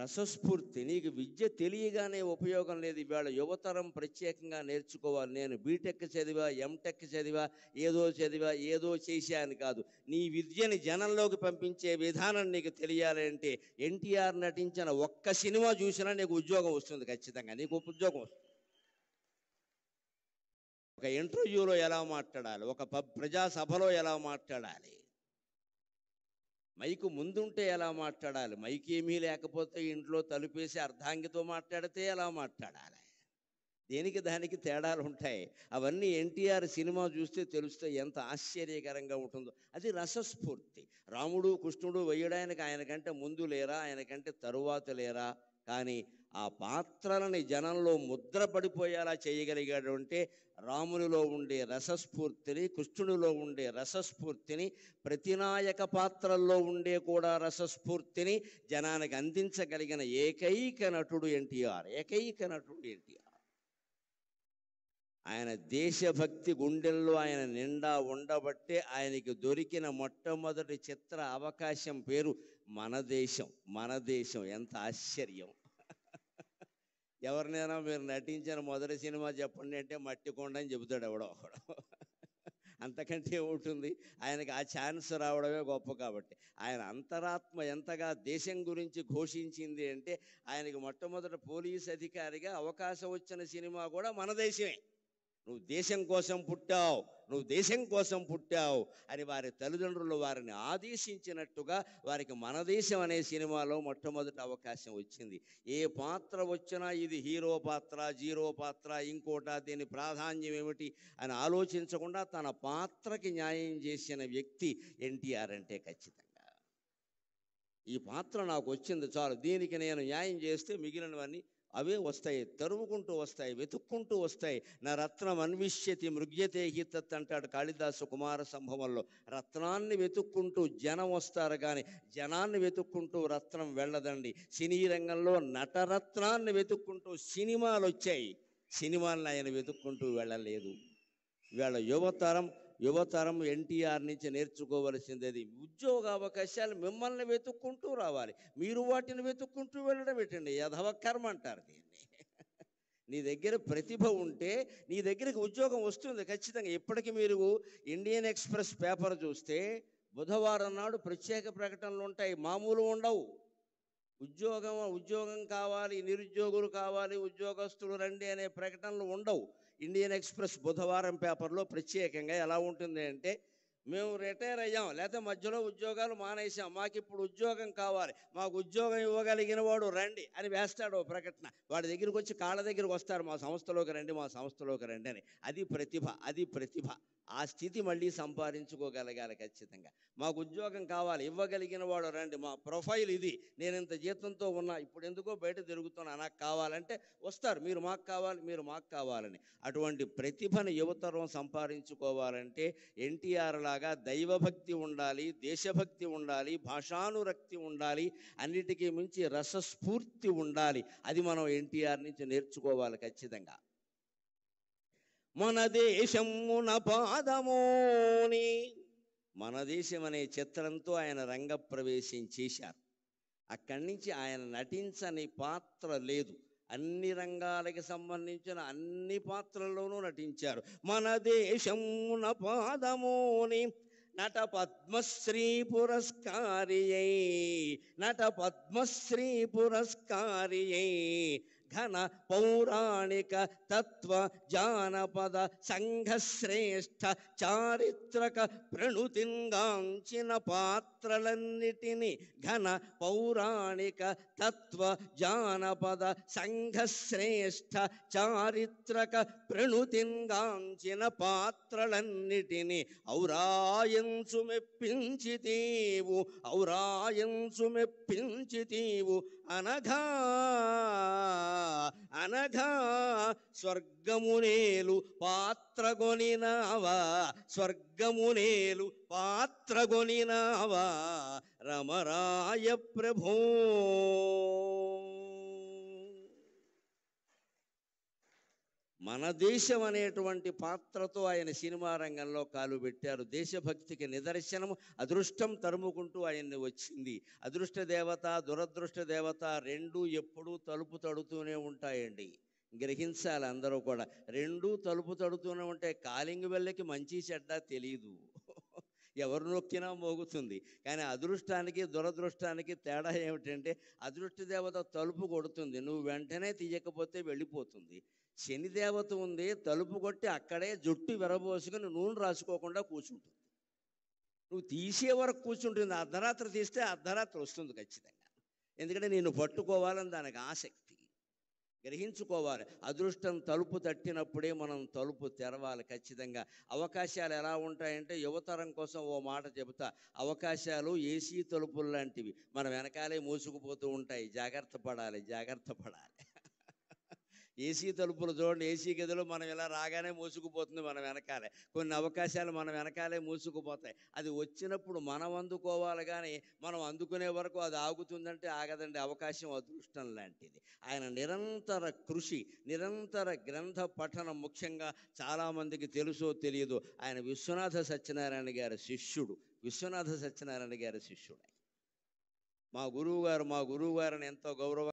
రసస్ఫూర్తి నీకు విద్య తెలియగానే ఉపయోగం లేదు ఇవాళ యువతరం ప్రత్యేకంగా నేర్చుకోవాలి నేను బీటెక్ చదివా ఎంటెక్ చదివా ఏదో చదివా ఏదో చేసా అని కాదు నీ విద్యని జనంలోకి పంపించే విధానం నీకు తెలియాలి అంటే ఎన్టీఆర్ నటించిన ఒక్క సినిమా చూసినా నీకు ఉద్యోగం వస్తుంది ఖచ్చితంగా నీకు ఉద్యోగం వస్తుంది ఒక ఇంటర్వ్యూలో ఎలా మాట్లాడాలి ఒక ప్రజాసభలో ఎలా మాట్లాడాలి మైకు ముందుంటే ఎలా మాట్లాడాలి మైక్ ఏమీ లేకపోతే ఇంట్లో తలుపేసి అర్ధాంగితో మాట్లాడితే ఎలా మాట్లాడాలి దేనికి దానికి తేడాలు ఉంటాయి అవన్నీ ఎన్టీఆర్ సినిమా చూస్తే తెలుస్తే ఎంత ఆశ్చర్యకరంగా ఉంటుందో అది రసస్ఫూర్తి రాముడు కృష్ణుడు వేయడానికి ఆయనకంటే ముందు లేరా ఆయనకంటే తరువాత లేరా కానీ ఆ పాత్రలని జనంలో ముద్ర పడిపోయేలా చేయగలిగాడు అంటే రామునిలో ఉండే రసస్ఫూర్తిని కృష్ణుడిలో ఉండే రసస్ఫూర్తిని ప్రతినాయక పాత్రల్లో ఉండే కూడా రసస్ఫూర్తిని జనానికి అందించగలిగిన ఏకైక నటుడు ఎన్టీఆర్ ఏకైక నటుడు ఎన్టీఆర్ ఆయన దేశభక్తి గుండెల్లో ఆయన నిండా ఉండబట్టే ఆయనకి దొరికిన మొట్టమొదటి చిత్ర అవకాశం పేరు మన దేశం మన దేశం ఎంత ఆశ్చర్యం ఎవరినైనా మీరు నటించిన మొదటి సినిమా చెప్పండి అంటే మట్టి కొండ అని చెబుతాడు ఎవడో ఒకడు అంతకంటే ఏముంటుంది ఆయనకి ఆ ఛాన్స్ రావడమే గొప్ప కాబట్టి ఆయన అంతరాత్మ ఎంతగా దేశం గురించి ఘోషించింది అంటే ఆయనకి మొట్టమొదటి పోలీస్ అధికారిగా అవకాశం వచ్చిన సినిమా కూడా మన దేశమే నువ్వు దేశం కోసం పుట్టావు నువ్వు దేశం కోసం పుట్టావు అని వారి తల్లిదండ్రులు వారిని ఆదేశించినట్టుగా వారికి మన దేశం అనే సినిమాలో మొట్టమొదటి అవకాశం వచ్చింది ఏ పాత్ర వచ్చినా ఇది హీరో పాత్ర జీరో పాత్ర ఇంకోట దీని ప్రాధాన్యం ఏమిటి అని ఆలోచించకుండా తన పాత్రకి న్యాయం చేసిన వ్యక్తి ఎన్టీఆర్ అంటే ఖచ్చితంగా ఈ పాత్ర నాకు వచ్చింది చాలు దీనికి నేను న్యాయం చేస్తే మిగిలినవన్నీ అవే వస్తాయి తరుముకుంటూ వస్తాయి వెతుక్కుంటూ వస్తాయి నా రత్నం అన్విష్యతి మృగ్యతే హితత్ అంటాడు కాళిదాసు కుమార సంభవంలో రత్నాన్ని వెతుక్కుంటూ జనం వస్తారు కానీ జనాన్ని వెతుక్కుంటూ రత్నం వెళ్ళదండి సినీ రంగంలో నటరత్నాన్ని వెతుక్కుంటూ సినిమాలు వచ్చాయి సినిమాలను ఆయన వెతుక్కుంటూ వెళ్ళలేదు వీళ్ళ యువతరం యువతరం ఎన్టీఆర్ నుంచి నేర్చుకోవలసింది ఉద్యోగ అవకాశాలు మిమ్మల్ని వెతుక్కుంటూ రావాలి మీరు వాటిని వెతుక్కుంటూ వెళ్ళడం ఏంటండి యథవ కర్మ అంటారు దీన్ని నీ దగ్గర ప్రతిభ ఉంటే నీ దగ్గరికి ఉద్యోగం వస్తుంది ఖచ్చితంగా ఇప్పటికీ మీరు ఇండియన్ ఎక్స్ప్రెస్ పేపర్ చూస్తే బుధవారం నాడు ప్రత్యేక ప్రకటనలు ఉంటాయి మామూలు ఉండవు ఉద్యోగం ఉద్యోగం కావాలి నిరుద్యోగులు కావాలి ఉద్యోగస్తులు రండి అనే ప్రకటనలు ఉండవు ఇండియన్ ఎక్స్ప్రెస్ బుధవారం పేపర్లో ప్రత్యేకంగా ఎలా ఉంటుంది అంటే మేము రిటైర్ అయ్యాం లేకపోతే మధ్యలో ఉద్యోగాలు మానేసాం మాకు ఇప్పుడు ఉద్యోగం కావాలి మాకు ఉద్యోగం ఇవ్వగలిగిన వాడు రండి అని వేస్తాడు ప్రకటన వాడి దగ్గరికి వచ్చి కాళ్ళ దగ్గరికి వస్తారు మా సంస్థలోకి రండి మా సంస్థలోకి రండి అని అది ప్రతిభ అది ప్రతిభ ఆ స్థితి మళ్ళీ సంపాదించుకోగలగాలి ఖచ్చితంగా మాకు ఉద్యోగం కావాలి ఇవ్వగలిగిన వాడు రండి మా ప్రొఫైల్ ఇది నేను ఇంత జీతంతో ఉన్నా ఇప్పుడు ఎందుకో బయట తిరుగుతున్నా నాకు కావాలంటే వస్తారు మీరు మాకు కావాలి మీరు మాకు కావాలని అటువంటి ప్రతిభను యువతరం సంపాదించుకోవాలంటే ఎన్టీఆర్ లాగా దైవభక్తి ఉండాలి దేశభక్తి ఉండాలి భాషానురక్తి ఉండాలి అన్నిటికీ మించి రసస్ఫూర్తి ఉండాలి అది మనం ఎన్టీఆర్ నుంచి నేర్చుకోవాలి ఖచ్చితంగా మన దేశమున పాదమోని మన దేశం అనే చిత్రంతో ఆయన రంగప్రవేశం చేశారు అక్కడి నుంచి ఆయన నటించని పాత్ర లేదు అన్ని రంగాలకి సంబంధించిన అన్ని పాత్రల్లోనూ నటించారు మన దేశమున పాదమోని నట పద్మశ్రీ పురస్కారియే నట పద్మశ్రీ పురస్కారియే ఘన పౌరాణిక తత్వ జానపద సంఘశ్రేష్ఠ చారిత్రక ప్రణుతింగాంచిన పాత్రలన్నిటినీ ఘన పౌరాణిక తత్వ జానపద సంఘశ్రేష్ఠ చారిత్రక ప్రణుతింగాంచిన పాత్రలన్నిటినీ తీవు ఔరాయంచు మెప్పించి తీవు అనఘా అనఘా స్వర్గమునేలు పాత్రగొనినావా స్వర్గమునేలు పాత్రగొనినావా రమరాయ ప్రభో మన దేశం అనేటువంటి పాత్రతో ఆయన సినిమా రంగంలో కాలు పెట్టారు దేశభక్తికి నిదర్శనం అదృష్టం తరుముకుంటూ ఆయన్ని వచ్చింది అదృష్ట దేవత దురదృష్ట దేవత రెండూ ఎప్పుడూ తలుపు తడుతూనే ఉంటాయండి గ్రహించాలి అందరూ కూడా రెండూ తలుపు తడుతూనే ఉంటే కాలింగ్ వెళ్ళకి మంచి చెడ్డ తెలియదు ఎవరు నొక్కినా మోగుతుంది కానీ అదృష్టానికి దురదృష్టానికి తేడా ఏమిటంటే అదృష్ట దేవత తలుపు కొడుతుంది నువ్వు వెంటనే తీయకపోతే వెళ్ళిపోతుంది శనిదేవత ఉంది తలుపు కొట్టి అక్కడే జుట్టు విరబోసుకుని నూనె రాసుకోకుండా కూర్చుంటుంది నువ్వు తీసే వరకు కూర్చుంటుంది అర్ధరాత్రి తీస్తే అర్ధరాత్రి వస్తుంది ఖచ్చితంగా ఎందుకంటే నేను పట్టుకోవాలని దానికి ఆసక్తి గ్రహించుకోవాలి అదృష్టం తలుపు తట్టినప్పుడే మనం తలుపు తెరవాలి ఖచ్చితంగా అవకాశాలు ఎలా ఉంటాయంటే యువతరం కోసం ఓ మాట చెబుతా అవకాశాలు ఏసీ తలుపులు లాంటివి మన వెనకాలే మూసుకుపోతూ ఉంటాయి జాగ్రత్త పడాలి జాగ్రత్త పడాలి ఏసీ తలుపులు చూడండి ఏసీ గదిలో మనం ఇలా రాగానే మూసుకుపోతుంది మనం వెనకాలే కొన్ని అవకాశాలు మన వెనకాలే మూసుకుపోతాయి అది వచ్చినప్పుడు మనం అందుకోవాలి కానీ మనం అందుకునే వరకు అది ఆగుతుందంటే ఆగదండి అవకాశం అదృష్టం లాంటిది ఆయన నిరంతర కృషి నిరంతర గ్రంథ పఠనం ముఖ్యంగా చాలామందికి తెలుసో తెలియదు ఆయన విశ్వనాథ సత్యనారాయణ గారి శిష్యుడు విశ్వనాథ సత్యనారాయణ గారి శిష్యుడు మా గురువు గారు మా గురువు గారిని ఎంతో గౌరవ